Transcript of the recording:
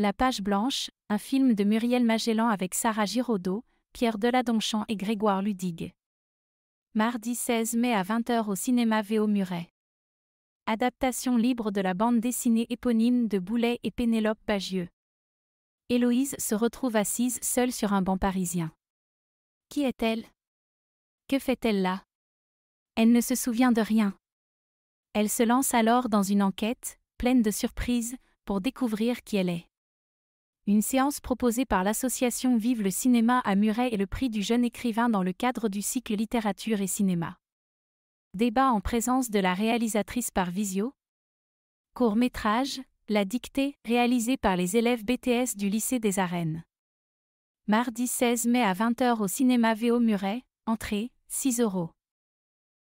La Page Blanche, un film de Muriel Magellan avec Sarah Giraudot, Pierre Deladonchamp et Grégoire Ludig. Mardi 16 mai à 20h au cinéma Véo Muret. Adaptation libre de la bande dessinée éponyme de Boulet et Pénélope Pagieux. Héloïse se retrouve assise seule sur un banc parisien. Qui est-elle Que fait-elle là Elle ne se souvient de rien. Elle se lance alors dans une enquête, pleine de surprises, pour découvrir qui elle est une séance proposée par l'association Vive le cinéma à Muret et le prix du jeune écrivain dans le cadre du cycle littérature et cinéma. Débat en présence de la réalisatrice par visio. Court métrage, La dictée, réalisé par les élèves BTS du lycée des Arènes. Mardi 16 mai à 20h au cinéma VO Muret, entrée, 6 euros.